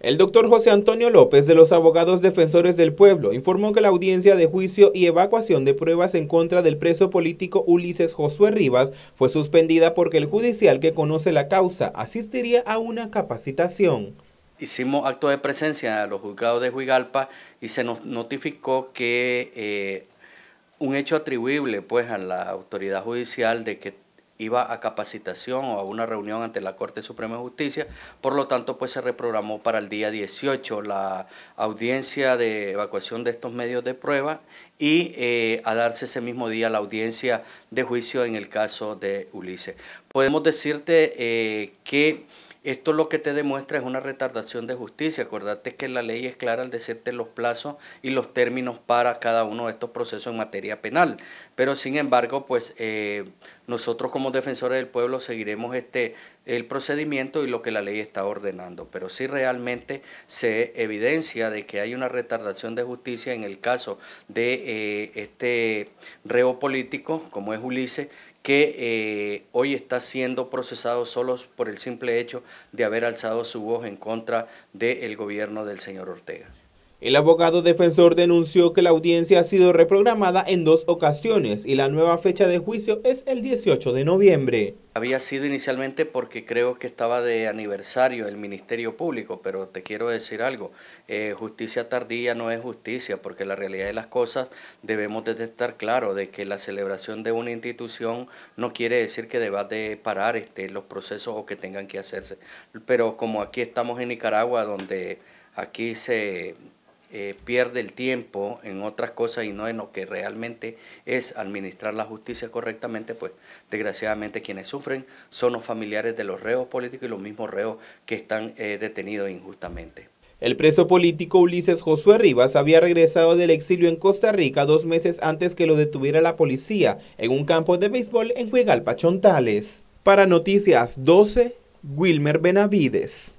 El doctor José Antonio López de los abogados defensores del pueblo informó que la audiencia de juicio y evacuación de pruebas en contra del preso político Ulises Josué Rivas fue suspendida porque el judicial que conoce la causa asistiría a una capacitación. Hicimos acto de presencia a los juzgados de Huigalpa y se nos notificó que eh, un hecho atribuible pues a la autoridad judicial de que iba a capacitación o a una reunión ante la Corte Suprema de Justicia, por lo tanto pues se reprogramó para el día 18 la audiencia de evacuación de estos medios de prueba y eh, a darse ese mismo día la audiencia de juicio en el caso de Ulises. Podemos decirte eh, que... Esto lo que te demuestra es una retardación de justicia. Acordate que la ley es clara al decirte los plazos y los términos para cada uno de estos procesos en materia penal. Pero sin embargo, pues eh, nosotros como defensores del pueblo seguiremos este el procedimiento y lo que la ley está ordenando. Pero si realmente se evidencia de que hay una retardación de justicia en el caso de eh, este reo político, como es Ulises, que eh, hoy está siendo procesado solo por el simple hecho de haber alzado su voz en contra del gobierno del señor Ortega. El abogado defensor denunció que la audiencia ha sido reprogramada en dos ocasiones y la nueva fecha de juicio es el 18 de noviembre. Había sido inicialmente porque creo que estaba de aniversario el Ministerio Público, pero te quiero decir algo, eh, justicia tardía no es justicia, porque la realidad de las cosas debemos de estar claro de que la celebración de una institución no quiere decir que deba de parar este, los procesos o que tengan que hacerse. Pero como aquí estamos en Nicaragua, donde aquí se eh, pierde el tiempo en otras cosas y no en lo que realmente es administrar la justicia correctamente, pues desgraciadamente quienes sufren son los familiares de los reos políticos y los mismos reos que están eh, detenidos injustamente. El preso político Ulises Josué Rivas había regresado del exilio en Costa Rica dos meses antes que lo detuviera la policía en un campo de béisbol en Juegalpa, Chontales. Para Noticias 12, Wilmer Benavides.